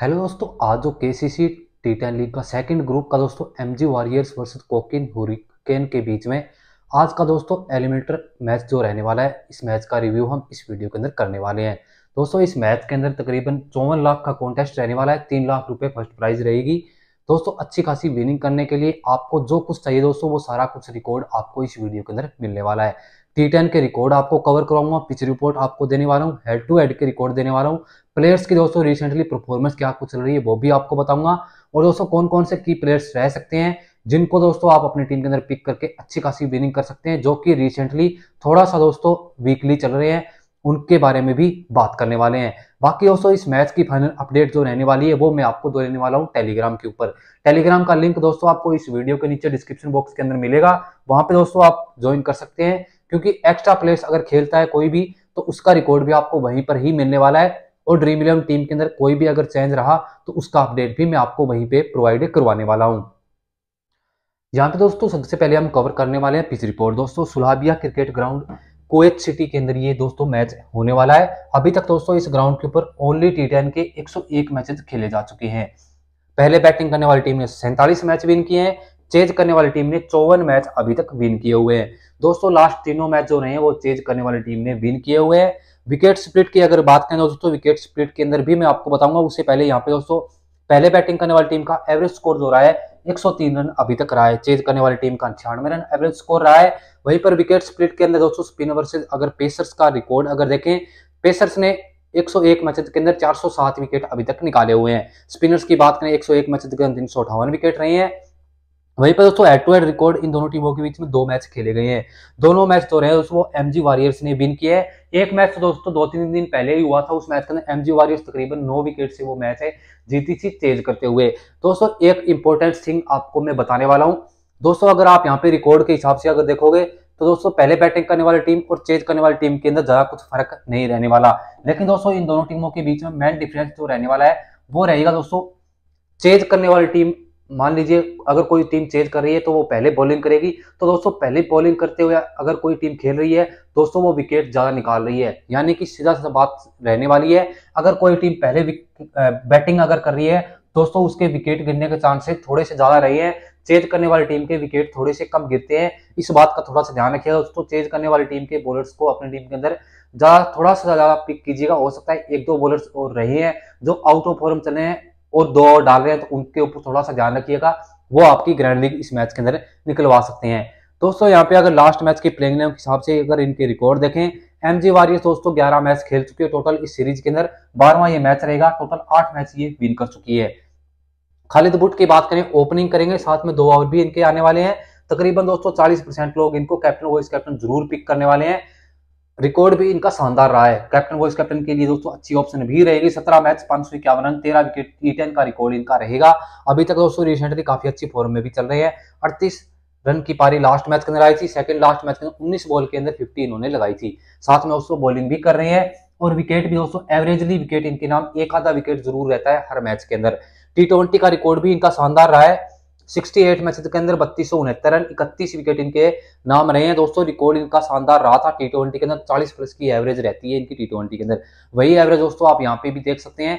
hello दोस्तों आज जो K C C T ten league का सेकंड ग्रुप का दोस्तों एम जी वॉरियर्स वर्सेज कोकिन हुरिकेन के बीच में आज का दोस्तों एलिमिनेटर मैच जो रहने वाला है इस मैच का रिव्यू हम इस वीडियो के अंदर करने वाले हैं दोस्तों इस मैच के अंदर तकरीबन चौवन लाख का कॉन्टेस्ट रहने वाला है तीन लाख रुपये फर्स्ट प्राइज रहेगी दोस्तों अच्छी खासी विनिंग करने के लिए आपको जो कुछ चाहिए दोस्तों वो सारा कुछ रिकॉर्ड आपको इस वीडियो के अंदर मिलने वाला है टी टेन के रिकॉर्ड आपको कवर कराऊंगा पिच रिपोर्ट आपको देने वाला हूँ हेड टू हेड के रिकॉर्ड देने वाला हूँ प्लेयर्स की दोस्तों रिसेंटली परफॉर्मेंस क्या कुछ चल रही है वो भी आपको बताऊंगा और दोस्तों कौन कौन से की प्लेयर्स रह सकते हैं जिनको दोस्तों आप अपनी टीम के अंदर पिक करके अच्छी खासी विनिंग कर सकते हैं जो कि रिसेंटली थोड़ा सा दोस्तों वीकली चल रहे हैं उनके बारे में भी बात करने वाले हैं बाकी दोस्तों इस मैच की फाइनल अपडेट जो रहने वाली है वो मैं आपको दो लेने वाला हूँ टेलीग्राम के ऊपर टेलीग्राम का लिंक दोस्तों आपको इस वीडियो के नीचे डिस्क्रिप्शन बॉक्स के अंदर मिलेगा वहां पे दोस्तों आप ज्वाइन कर सकते हैं क्योंकि एक्स्ट्रा प्लेयर्स अगर खेलता है कोई भी तो उसका रिकॉर्ड भी आपको वहीं पर ही मिलने वाला है और ड्रीम इलेवन टीम के अंदर कोई भी अगर चेंज रहा तो उसका अपडेट भी मैं आपको वहीं पे प्रोवाइड करवाने वाला हूँ यहाँ पे दोस्तों सबसे पहले हम कवर करने वाले हैं पिच रिपोर्ट दोस्तों Sulabiya cricket ground Kuwait city के अंदर ये दोस्तों मैच होने वाला है अभी तक दोस्तों इस ग्राउंड के ऊपर ओनली टी टेन के 101 मैचेस खेले जा चुके हैं पहले बैटिंग करने वाली टीम ने सैंतालीस मैच विन किए हैं चेंज करने वाली टीम ने चौवन मैच अभी तक विन किए हुए हैं दोस्तों लास्ट तीनों मैच जो रहे हैं वो चेंज करने वाली टीम ने विन किए हुए हैं विकेट स्प्लिट की अगर बात करें दोस्तों विकेट स्प्लिट के अंदर भी मैं आपको बताऊंगा उससे पहले यहाँ पे दोस्तों पहले बैटिंग करने वाली टीम का एवरेज स्कोर जो रहा है 103 रन अभी तक रहा है चेज करने वाली टीम का छियानवे रन एवरेज स्कोर रहा है वहीं पर विकेट स्प्लिट के अंदर दोस्तों स्पिन वर्सेज अगर पेसर्स का रिकॉर्ड अगर देखें पेसर्स ने 101 मैचेस के अंदर 407 विकेट अभी तक निकाले हुए हैं स्पिनर्स की बात करें 101 मैचेस के अंदर तीन विकेट रहे हैं वहीं पर दोस्तों एड टू एड रिकॉर्ड इन दोनों टीमों के बीच में दो मैच खेले गए हैं दोनों मैच तो रहे हैं दोस्तों वो एम जी वॉरियर्स ने विन किया है एक मैच तो दोस्तों दो तीन दिन पहले ही हुआ था उस मैच के अंदर एम जी वॉरियर्स तकरीबन नौ विकेट से वो मैच है जीती थी तेज करते हुए दोस्तों एक इंपॉर्टेंट थिंग आपको मैं बताने वाला हूँ दोस्तों अगर आप यहाँ पे रिकॉर्ड के हिसाब से अगर देखोगे तो दोस्तों पहले बैटिंग करने वाली टीम और चेज करने वाली टीम के अंदर ज्यादा कुछ फर्क नहीं रहने वाला लेकिन दोस्तों इन दोनों टीमों के बीच में मेन डिफरेंस जो रहने वाला है वो रहेगा दोस्तों चेज करने वाली टीम मान लीजिए अगर कोई टीम चेंज कर रही है तो वो पहले बॉलिंग करेगी तो दोस्तों पहले बॉलिंग करते हुए अगर कोई टीम खेल रही है दोस्तों वो विकेट ज़्यादा निकाल रही है यानी कि सीधा सा बात रहने वाली है अगर कोई टीम पहले बैटिंग अगर कर रही है दोस्तों उसके विकेट गिरने के चांसेस थोड़े से ज़्यादा रहे हैं चेंज करने वाली टीम के विकेट थोड़े से कम गिरते हैं इस बात का थोड़ा सा ध्यान रखिएगा दोस्तों चेंज करने वाली टीम के बॉलर्स को अपनी टीम के अंदर ज़्यादा थोड़ा सा ज़्यादा पिक कीजिएगा हो सकता है एक दो बॉलर्स और रहे हैं जो आउट ऑफ फॉर्म चले हैं और दो और डाल रहे हैं तो उनके ऊपर थोड़ा सा ध्यान रखिएगा वो आपकी ग्रैंड लीग इस मैच के अंदर निकलवा सकते हैं दोस्तों यहाँ पे अगर लास्ट मैच के प्लेइंग नेम के हिसाब से अगर इनके रिकॉर्ड देखें एम जी वारियर्स दोस्तों ग्यारह मैच खेल चुके हैं टोटल इस सीरीज के अंदर बारहवा ये मैच रहेगा टोटल आठ मैच ये विन कर चुकी है खालिद बुट की बात करें ओपनिंग करेंगे साथ में दो ओवर भी इनके आने वाले हैं तकरीबन दोस्तों 40 परसेंट लोग इनको कैप्टन वाइस कैप्टन जरूर पिक करने वाले हैं रिकॉर्ड भी इनका शानदार रहा है कैप्टन वॉइस कैप्टन के लिए दोस्तों अच्छी ऑप्शन भी रहेगी सत्रह मैच पांच सौ इक्यावन रन तेरह विकेट टी टेन का रिकॉर्ड इनका रहेगा अभी तक दोस्तों रिसेंटली काफी अच्छी फॉर्म में भी चल रहे हैं अड़तीस रन की पारी लास्ट मैच के अंदर आई थी सेकंड लास्ट मैच के अंदर उन्नीस बॉल के अंदर फिफ्टी इन्होंने लगाई थी साथ में दोस्तों बॉलिंग भी कर रहे हैं और विकेट भी दोस्तों एवरेजली विकेट इनके नाम एक आधा विकेट जरूर रहता है हर मैच के अंदर टी ट्वेंटी का रिकॉर्ड भी इनका शानदार रहा है 68 मैचेस के अंदर बत्तीस सौ उनहत्तर रन इकतीस विकेट इनके नाम रहे हैं दोस्तों रिकॉर्ड इनका शानदार रहा था टी ट्वेंटी के अंदर 40 प्लस की एवरेज रहती है इनकी टी ट्वेंटी के अंदर वही एवरेज दोस्तों आप यहाँ पे भी देख सकते हैं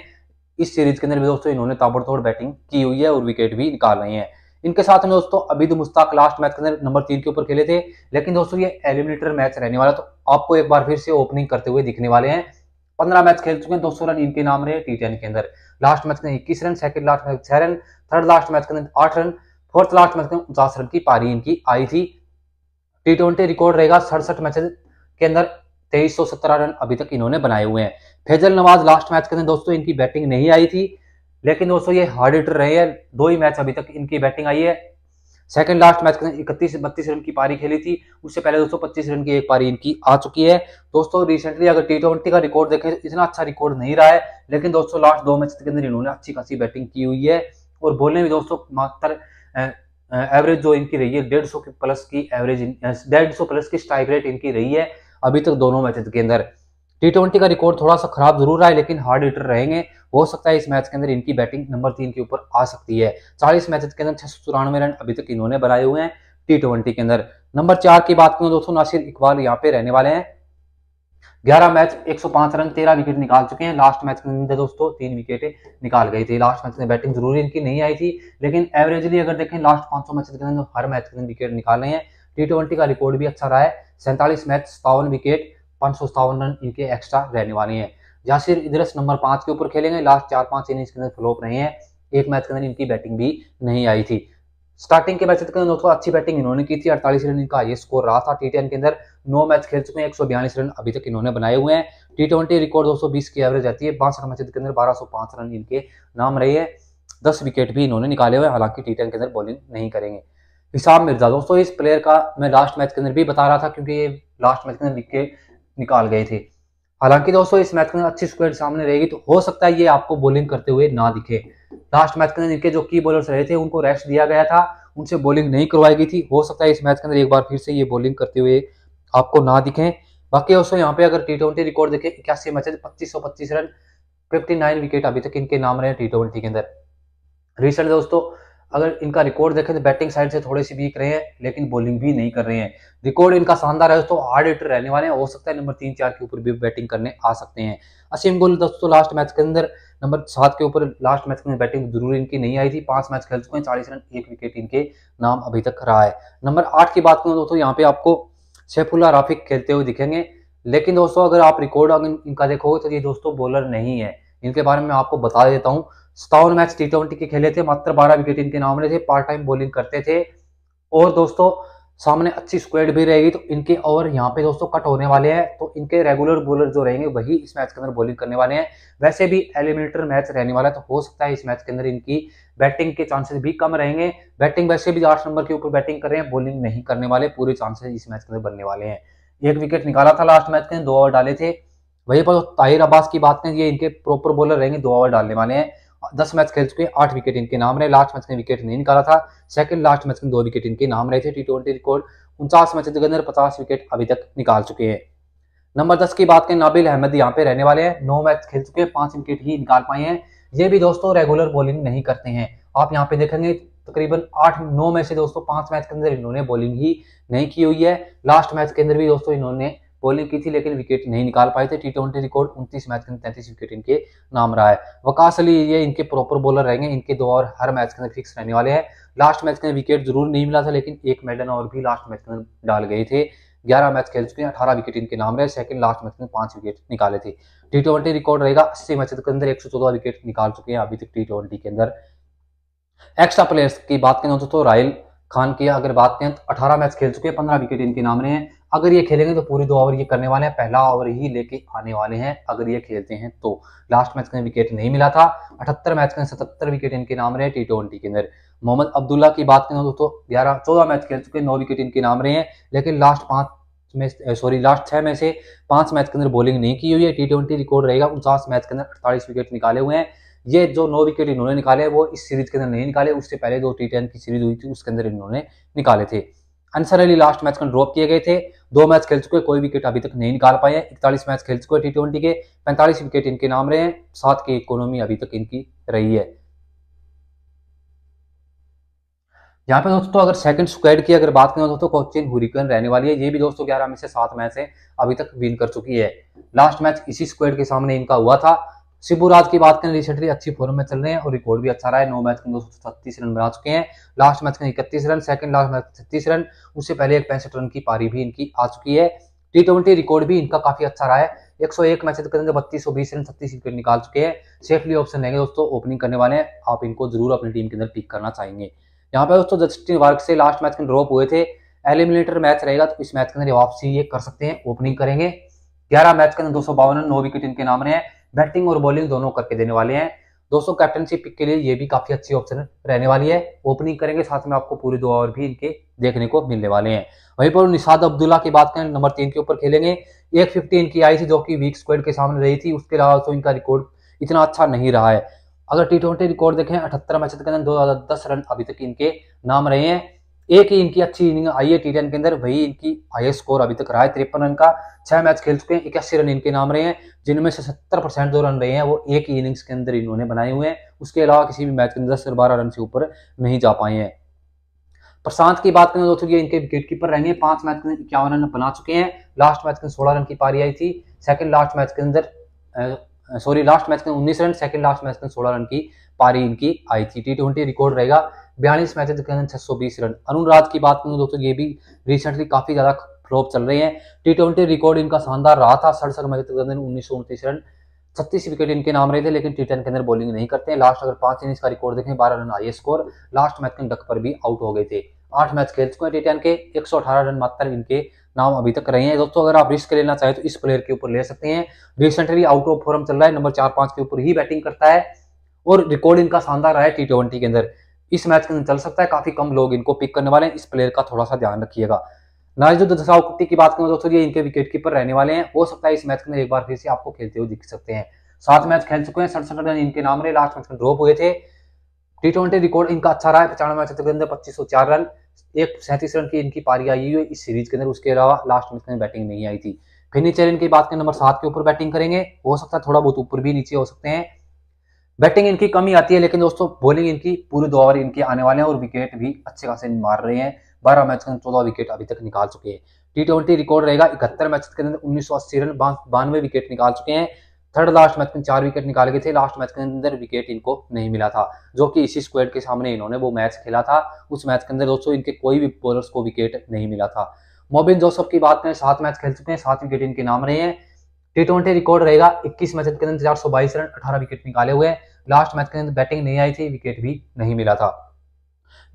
इस सीरीज के अंदर भी दोस्तों इन्होंने ताबड़तोड़ बैटिंग की हुई है और विकेट भी निकाल रहे हैं इनके साथ में दोस्तों अबिद मुस्ताक लास्ट मैच के अंदर नंबर तीन के ऊपर खेले थे लेकिन दोस्तों ये एलिमिनेटर मैच रहने वाला तो आपको एक बार फिर से ओपनिंग करते हुए दिखने वाले हैं पंद्रह मैच खेल चुके हैं दोस्तों रन इनके नाम रहे टी के अंदर लास्ट मैच के इक्कीस रन सेकंड लास्ट मैच छह रन थर्ड लास्ट मैच के आठ रन फोर्थ लास्ट मैच के उनचास रन की पारी इनकी आई थी टी ट्वेंटी रिकॉर्ड रहेगा सड़सठ मैच के अंदर तेईस सौ सत्रह रन अभी तक इन्होंने बनाए हुए हैं फैजल नवाज लास्ट मैच के अंदर दोस्तों इनकी बैटिंग नहीं आई थी लेकिन दोस्तों ये हार्ड हिटर रहे हैं दो ही मैच अभी तक इनकी बैटिंग आई है सेकंड लास्ट मैच के इकतीस बत्तीस रन की पारी खेली थी उससे पहले दोस्तों पच्चीस रन की एक पारी इनकी आ चुकी है दोस्तों रिसेंटली अगर टी ट्वेंटी का रिकॉर्ड देखें तो इतना अच्छा रिकॉर्ड नहीं रहा है लेकिन दोस्तों लास्ट दो मैच के अंदर इन्होंने अच्छी खासी बैटिंग की हुई है और बोलने भी दोस्तों मात्र एवरेज जो इनकी रही है डेढ़ सौ प्लस की एवरेज डेढ़ सौ प्लस की स्ट्राइक रेट इनकी रही है अभी तक दोनों मैचेज के अंदर टी ट्वेंटी का रिकॉर्ड थोड़ा सा खराब जरूर रहा है लेकिन हार्ड हिटर रहेंगे हो सकता है इस मैच के अंदर इनकी बैटिंग नंबर तीन के ऊपर आ सकती है चालीस मैच के अंदर छह रन अभी तक इन्होंने बनाए हुए हैं टी ट्वेंटी के अंदर नंबर चार की बात करूं दोस्तों नासिर इकबाल यहाँ पे रहने वाले हैं ग्यारह मैच 105 रन 13 विकेट निकाल चुके हैं लास्ट मैच के अंदर दोस्तों तीन विकेट निकाल गई थी लास्ट मैच में बैटिंग जरूरी इनकी नहीं आई थी लेकिन एवरेजली अगर देखें लास्ट 500 मैच के अंदर हर मैच के अंदर विकेट निकाले हैं टी ट्वेंटी का रिकॉर्ड भी अच्छा रहा है सैंतालीस मैच सतावन विकेट पाँच इनके एक्स्ट्रा रहने वाले हैं जासिर इधर नंबर पाँच के ऊपर खेलेंगे लास्ट चार पाँच इनिंग्स के अंदर फ्लोप रहे हैं एक मैच के अंदर इनकी बैटिंग भी नहीं आई थी स्टार्टिंग के मैच के अंदर दोस्तों अच्छी बैटिंग इन्होंने की थी अड़तालीस रन इनका ये स्कोर रहा था टी के अंदर नौ मैच खेल चुके हैं एक रन अभी तक इन्होंने बनाए हुए हैं टी ट्वेंटी रिकॉर्ड दो की एवरेज आती है बासठ मैच के अंदर बारह रन इनके नाम रहे हैं दस विकेट भी इन्होंने निकाले हुए हालांकि टी के अंदर बॉलिंग नहीं करेंगे हिसाब मिर्जा दोस्तों इस प्लेयर का मैं लास्ट मैच के अंदर भी बता रहा था क्योंकि ये लास्ट मैच के अंदर विकेट निकाल गए थे हालांकि दोस्तों इस मैच के अंदर अच्छी स्क्वेड सामने रहेगी तो हो सकता है ये आपको बॉलिंग करते हुए ना दिखे लास्ट मैच के अंदर इनके जो की बॉलर्स रहे थे उनको रेस्ट दिया गया था उनसे बॉलिंग नहीं करवाई गई थी हो सकता है इस मैच के अंदर एक बार फिर से ये बॉलिंग करते हुए आपको ना दिखें बाकी दोस्तों यहाँ पे अगर टी ट्वेंटी रिकॉर्ड देखें इक्यासी मैचेज पच्चीस सौ पच्चीस रन फिफ्टी नाइन विकेट अभी तक इनके नाम रहे टी ट्वेंटी के अंदर रिसेंट दोस्तों अगर इनका रिकॉर्ड देखें तो बैटिंग साइड से थोड़े से वीक रहे हैं लेकिन बॉलिंग भी नहीं कर रहे हैं रिकॉर्ड इनका शानदार है दोस्तों हार्ड हिटर रहने वाले हैं हो सकता है नंबर तीन चार के ऊपर भी बैटिंग करने आ सकते हैं असीम गोल दोस्तों लास्ट मैच के अंदर नंबर सात के ऊपर लास्ट मैच के अंदर बैटिंग जरूर इनकी नहीं आई थी पांच मैच खेल चुके हैं चालीस रन एक विकेट इनके नाम अभी तक रहा है नंबर आठ की बात करूँ दोस्तों यहाँ पे आपको सैफुल्ला राफिक खेलते हुए दिखेंगे लेकिन दोस्तों अगर आप रिकॉर्ड इनका देखोगे तो ये दोस्तों बॉलर नहीं है इनके बारे में आपको बता देता हूँ सत्तावन मैच टी ट्वेंटी के खेले थे मात्र बारह विकेट इनके नाम रहे थे पार्ट टाइम बॉलिंग करते थे और दोस्तों सामने अच्छी स्क्वेड भी रहेगी तो इनके ओवर यहाँ पे दोस्तों कट होने वाले हैं तो इनके रेगुलर बॉलर जो रहेंगे वही इस मैच के अंदर बॉलिंग करने वाले हैं वैसे भी एलिमिनेटर मैच रहने वाला है तो हो सकता है इस मैच के अंदर इनकी बैटिंग के चांसेस भी कम रहेंगे बैटिंग वैसे भी आठ नंबर के ऊपर बैटिंग कर रहे हैं बॉलिंग नहीं करने वाले पूरे चांसेस इस मैच के अंदर बनने वाले हैं एक विकेट निकाला था लास्ट मैच के दो ओवर डाले थे वही पर तो ताहिर अब्बास की बात करें ये इनके प्रॉपर बॉलर रहेंगे दो ओवर डालने वाले हैं दस मैच खेल चुके हैं आठ विकेट इनके नाम रहे लास्ट मैच में विकेट नहीं निकाला था सेकंड लास्ट मैच में दो विकेट इनके नाम रहे थे टी ट्वेंटी रिकॉर्ड उनचास मैच के अंदर पचास विकेट अभी तक निकाल चुके हैं नंबर दस की बात करें नाबिल अहमद यहाँ पे रहने वाले हैं नौ मैच खेल चुके हैं पांच विकेट ही निकाल पाए हैं ये भी दोस्तों रेगुलर बॉलिंग नहीं करते हैं आप यहाँ पे देखेंगे तकरीबन आठ नौ में से दोस्तों पांच मैच के अंदर इन्होंने बॉलिंग ही नहीं की हुई है लास्ट मैच के अंदर भी दोस्तों इन्होंने बॉलिंग की थी लेकिन विकेट नहीं निकाल पाए थे टी ट्वेंटी रिकॉर्ड उनतीस मैच के अंदर तैंतीस विकेट इनके नाम रहा है वकास अली ये इनके प्रॉपर बॉलर रहेंगे इनके दो और हर मैच के अंदर फिक्स रहने वाले हैं लास्ट मैच के अंदर विकेट जरूर नहीं मिला था लेकिन एक मेडल और भी लास्ट मैच के अंदर डाल गए थे ग्यारह मैच खेल चुके हैं अठारह विकेट इनके नाम रहे सेकंड लास्ट मैच में पांच विकेट निकाले थे टी ट्वेंटी रिकॉर्ड रहेगा अस्सी मैच के अंदर एक सौ चौदह विकेट निकाल चुके हैं अभी तक टी ट्वेंटी के अंदर एक्स्ट्रा प्लेयर्स की बात करें तो, तो खान की अगर बात करें तो अठारह मैच खेल चुके हैं पंद्रह विकेट इनके नाम रहे हैं अगर ये खेलेंगे तो पूरी दो ओवर ये करने वाले हैं पहला ओवर ही लेके आने वाले हैं अगर ये खेलते हैं तो लास्ट मैच का विकेट नहीं मिला था अठहत्तर मैच का सतहत्तर विकेट इनके नाम रहे टी ट्वेंटी के अंदर मोहम्मद अब्दुल्ला की बात करें दोस्तों तो ग्यारह चौदह मैच खेल चुके नौ विकेट इनके नाम रहे हैं लेकिन लास्ट पांच में सॉरी लास्ट छह में से पांच मैच के अंदर बॉलिंग नहीं की हुई है टी ट्वेंटी रिकॉर्ड रहेगा उनचास मैच के अंदर अड़तालीस विकेट निकाले हुए हैं ये जो नौ विकेट इन्होंने निकाले वो इस सीरीज के अंदर नहीं निकाले उससे पहले जो टी की सीरीज हुई थी उसके अंदर इन्होंने निकाले थे अंसर अली लास्ट मैच में ड्रॉप किए गए थे दो मैच खेल चुके कोई विकेट अभी तक नहीं निकाल पाए हैं इकतालीस मैच खेल चुके टी ट्वेंटी के पैंतालीस विकेट इनके नाम रहे हैं साथ की इकोनॉमी अभी तक इनकी रही है यहाँ पे दोस्तों अगर सेकंड स्क्वाड की अगर बात करें दोस्तों कोचिन हुरिकन रहने वाली है ये भी दोस्तों ग्यारह में से सात मैच है अभी तक विन कर चुकी है लास्ट मैच इसी स्क्वाड के सामने इनका हुआ था सिपुराज की बात करें रिसेंटली अच्छी फॉर्म में चल रहे हैं और रिकॉर्ड भी अच्छा रहा है नौ मैच के दो सौ छत्तीस रन बना चुके हैं लास्ट मैच के इकतीस रन सेकंड लास्ट मैच छत्तीस रन उससे पहले एक पैंसठ रन की पारी भी इनकी आ चुकी है टी ट्वेंटी रिकॉर्ड भी इनका काफी अच्छा रहा है 101 मैच तक बत्तीस सौ बीस रन छत्तीस विकेट निकाल चुके हैं सेफली ऑप्शन रहेंगे दोस्तों ओपनिंग करने वाले हैं आप इनको जरूर अपनी टीम के अंदर पिक करना चाहेंगे यहाँ पे दोस्तों जस्टिन वर्ग से लास्ट मैच के ड्रॉप हुए थे एलिमिनेटर मैच रहेगा तो इस मैच के अंदर वापसी ये कर सकते हैं ओपनिंग करेंगे ग्यारह मैच के अंदर दो सौ बावन नौ विकेट इनके नाम रहे हैं बैटिंग और बॉलिंग दोनों करके देने वाले हैं दोस्तों कैप्टनशिप पिक के लिए ये भी काफी अच्छी ऑप्शन रहने वाली है ओपनिंग करेंगे साथ में आपको पूरी दो ओवर भी इनके देखने को मिलने वाले हैं वहीं पर निषाद अब्दुल्ला की बात करें नंबर तीन के ऊपर खेलेंगे एक फिफ्टी इनकी आई थी जो कि वीक स्क्वाड के सामने रही थी उसके अलावा तो इनका रिकॉर्ड इतना अच्छा नहीं रहा है अगर टी ट्वेंटी रिकॉर्ड देखें अठहत्तर मैच के अंदर दो हजार दस रन अभी तक इनके नाम रहे हैं एक ही इनकी अच्छी इनिंग आई है टी टेन के अंदर वही इनकी हाई स्कोर अभी तक रहा है तिरपन रन का छह मैच खेल चुके हैं इक्यासी रन इनके नाम रहे हैं जिनमें से सत्तर परसेंट जो रन रहे हैं वो एक ही इनिंग्स के अंदर इन्होंने बनाए हुए हैं उसके अलावा किसी भी मैच के अंदर दस बारह रन से ऊपर नहीं जा पाए हैं प्रशांत की बात करें दोस्तों इनके विकेट कीपर रहेंगे पांच मैच के अंदर इक्यावन रन बना चुके हैं लास्ट मैच के सोलह रन की पारी आई थी सेकंड लास्ट मैच के अंदर सॉरी लास्ट मैच के उन्नीस रन सेकंड लास्ट मैच के सोलह रन की पारी इनकी आई थी टी ट्वेंटी रिकॉर्ड रहेगा बयालीस मैच छह अंदर छह रन अरुण राज की बात करूँ दोस्तों ये भी रिसेंटली काफी ज्यादा फ्लॉप चल रहे हैं टी ट्वेंटी रिकॉर्ड इनका शानदार रहा था सड़सठ मैच उन्नीस अंदर उन्नीस रन छत्तीस विकेट इनके नाम रहे थे लेकिन टी टेन के अंदर बॉलिंग नहीं करते हैं लास्ट अगर पांच इनिंग्स का रिकॉर्ड देखें बारह run high score last match के डक पर भी आउट हो गए थे आठ मैच खेल चुके हैं टी टेन के एक सौ अठारह रन मात्र इनके नाम अभी तक रहे हैं दोस्तों अगर आप रिस्क लेना चाहें तो इस प्लेयर के ऊपर ले सकते हैं रिसेंटली आउट ऑफ फॉर्म चल रहा है नंबर चार पांच के ऊपर ही बैटिंग करता है और रिकॉर्ड इनका शानदार रहा है टी ट्वेंटी के अंदर इस मैच के अंदर चल सकता है काफी कम लोग इनको पिक करने वाले हैं इस प्लेयर का थोड़ा सा ध्यान रखिएगा नाजद दसाव कुट्टी की बात करें दोस्तों ये इनके विकेट कीपर रहने वाले हैं हो सकता है इस मैच के अंदर एक बार फिर से आपको खेलते हुए दिख सकते हैं सात मैच खेल चुके हैं सड़सठ रन इनके नाम रहे लास्ट मैच में ड्रॉप हुए थे टी ट्वेंटी रिकॉर्ड इनका अच्छा रहा है पचानवे मैच के अंदर पच्चीस सौ चार रन एक सैंतीस रन की इनकी पारी आई हुई इस सीरीज के अंदर उसके अलावा लास्ट मैच में बैटिंग नहीं आई थी फिर नीचे इनकी बात करें नंबर सात के ऊपर बैटिंग करेंगे हो सकता है थोड़ा बहुत ऊपर भी नीचे हो सकते हैं बैटिंग इनकी कमी आती है लेकिन दोस्तों बॉलिंग इनकी पूरे दो ओवर इनके आने वाले हैं और विकेट भी अच्छे खासे मार रहे हैं बारह मैच के अंदर चौदह विकेट अभी तक निकाल चुके हैं टी ट्वेंटी रिकॉर्ड रहेगा इकहत्तर मैच के अंदर उन्नीस सौ अस्सी रन बानवे विकेट निकाल चुके हैं थर्ड लास्ट मैच में चार विकेट निकाल गए थे लास्ट मैच के अंदर विकेट इनको नहीं मिला था जो कि इसी स्क्वाड के सामने इन्होंने वो मैच खेला था उस मैच के अंदर दोस्तों इनके कोई भी बॉलर्स को विकेट नहीं मिला था मोबिन जोसफ की बात करें सात मैच खेल चुके हैं सात विकेट इनके नाम रहे हैं टी ट्वेंटी रिकॉर्ड रहेगा इक्कीस मैच के अंदर चार सौ बाईस रन अठारह विकेट निकाले हुए हैं लास्ट मैच के अंदर बैटिंग नहीं आई थी विकेट भी नहीं मिला था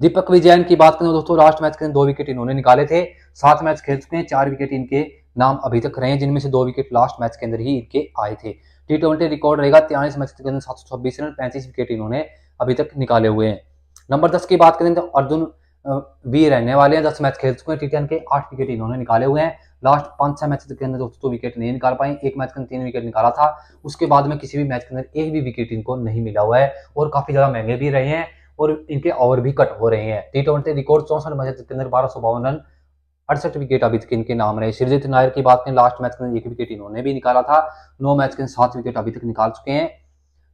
दीपक विजयन की बात करें दोस्तों लास्ट मैच के अंदर दो विकेट इन्होंने निकाले थे सात मैच खेल चुके हैं चार विकेट इनके नाम अभी तक रहे हैं जिनमें से दो विकेट लास्ट मैच के अंदर ही इनके आए थे टी ट्वेंटी रिकॉर्ड रहेगा तिरालीस मैच के अंदर सात सौ छब्बीस रन पैंतीस विकेट इन्होंने अभी तक निकाले हुए हैं नंबर दस की बात करें तो अर्जुन भी रहने वाले हैं दस मैच खेल चुके हैं टी ट्वेंटी के आठ विकेट इन्होंने निकाले हुए हैं लास्ट पांच छह मैचेस के अंदर दोस्तों तो विकेट नहीं निकाल पाए एक मैच के अंदर तीन विकेट निकाला था उसके बाद में किसी भी मैच के अंदर एक भी विकेट इनको नहीं मिला हुआ है और काफी ज्यादा महंगे भी रहे हैं और इनके ओवर भी कट हो रहे हैं टी ट्वेंटी रिकॉर्ड चौसठ मैच के अंदर बारह सौ बावन रन अड़सठ विकेट अभी तक इनके नाम रहे सिरजित नायर की बात करें लास्ट मैच के अंदर एक विकेट इन्होंने भी निकाला था नौ मैच के अंदर सात विकेट अभी तक निकाल चुके हैं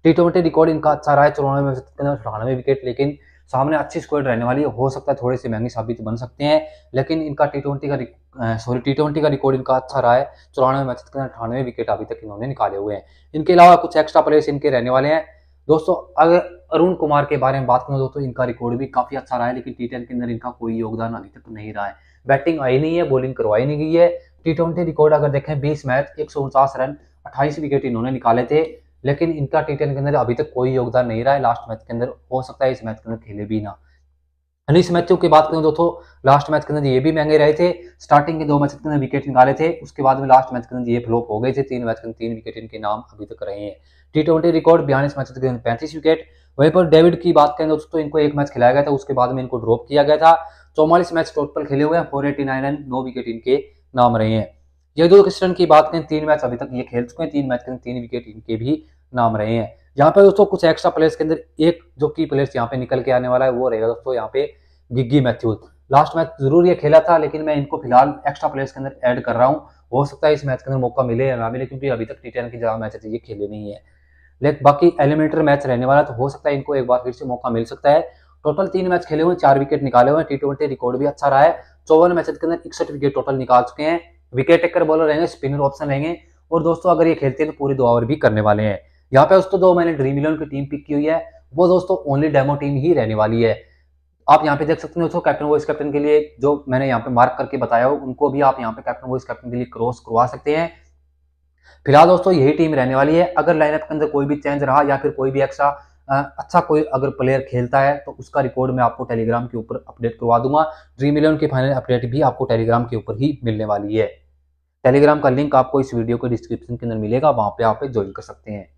टी ट्वेंटी रिकॉर्ड इनका अच्छा रहा है चौरानवे मैच के अंदर अठानवे विकेट लेकिन सामने अच्छी स्क्वाड रहने वाली है हो सकता है थोड़े से महंगी साबित बन सकते हैं लेकिन इनका टी ट्वेंटी का सॉरी टी ट्वेंटी का रिकॉर्ड इनका अच्छा रहा है चौरानवे मैच के अठानवे विकेट अभी तक इन्होंने निकाले हुए हैं इनके अलावा कुछ एक्स्ट्रा प्लेयर्स इनके रहने वाले हैं दोस्तों अगर अरुण कुमार के बारे में बात करूँ दोस्तों इनका रिकॉर्ड भी काफ़ी अच्छा रहा है लेकिन टी के अंदर इनका कोई योगदान अभी तक नहीं रहा है बैटिंग आई नहीं है बॉलिंग करवाई नहीं गई है टी रिकॉर्ड अगर देखें बीस मैच एक रन अट्ठाईस विकेट इन्होंने निकाले थे लेकिन इनका टी के अंदर अभी तक कोई योगदान नहीं रहा है लास्ट मैच के अंदर हो सकता है इस मैच के अंदर खेले भी ना यानी इस मैचों की बात करें दोस्तों लास्ट मैच के अंदर ये भी महंगे रहे थे स्टार्टिंग के दो मैच के अंदर विकेट निकाले थे उसके बाद में लास्ट मैच के अंदर ये फ्लोप हो गए थे तीन मैच के अंदर तीन विकेट इनके नाम अभी तक रहे हैं टी ट्वेंटी रिकॉर्ड बयालीस मैच के अंदर पैंतीस विकेट वहीं पर डेविड की बात करें दोस्तों इनको एक मैच खिलाया गया था उसके बाद में इनको ड्रॉप किया गया था चौवालीस मैच टोटल खेले हुए हैं फोर रन नौ विकेट इनके नाम रहे हैं यदु कृष्णन की बात करें तीन मैच अभी तक ये खेल चुके हैं तीन मैच के अंदर तीन विकेट इनके भी नाम रहे हैं यहाँ पर दोस्तों कुछ एक्स्ट्रा प्लेयर्स के अंदर एक जो की प्लेयर्स यहाँ पे निकल के आने वाला है वो रहेगा दोस्तों यहाँ पे गिग्गी मैथ्यूज लास्ट मैच जरूर ये खेला था लेकिन मैं इनको फिलहाल एक्स्ट्रा प्लेयर्स के अंदर ऐड कर रहा हूँ हो सकता है इस मैच के अंदर मौका मिले या ना मिले क्योंकि अभी तक टी टेन के ज्यादा मैच है ये खेले नहीं है लेकिन बाकी एलिमिनेटर मैच रहने वाला तो हो सकता है इनको एक बार फिर से मौका मिल सकता है टोटल तीन मैच खेले हुए चार विकेट निकाले हुए टी ट्वेंटी रिकॉर्ड भी अच्छा रहा है चौवन मैच के अंदर इकसठ विकेट टोटल निकाल चुके हैं विकेट टेकर बॉलर रहेंगे स्पिनर ऑप्शन रहेंगे और दोस्तों अगर ये खेलते हैं तो पूरी दो ओवर भी करने वाले हैं यहाँ पे दोस्तों दो मैंने ड्रीम इलेवन की टीम पिक की हुई है वो दोस्तों ओनली डेमो टीम ही रहने वाली है आप यहाँ पे देख सकते हैं दोस्तों कैप्टन वॉइस कैप्टन के लिए जो मैंने यहाँ पे मार्क करके बताया हो उनको भी आप यहाँ पे कैप्टन वॉइस कैप्टन के लिए क्रॉस करवा सकते हैं फिलहाल दोस्तों यही टीम रहने वाली है अगर लाइनअप के अंदर कोई भी चेंज रहा या फिर कोई भी एक्स्ट्रा अच्छा कोई अगर प्लेयर खेलता है तो उसका रिकॉर्ड मैं आपको टेलीग्राम के ऊपर अपडेट करवा दूंगा ड्रीम इलेवन की फाइनल अपडेट भी आपको टेलीग्राम के ऊपर ही मिलने वाली है टेलीग्राम का लिंक आपको इस वीडियो के डिस्क्रिप्शन के अंदर मिलेगा वहाँ पे आप ज्वाइन कर सकते हैं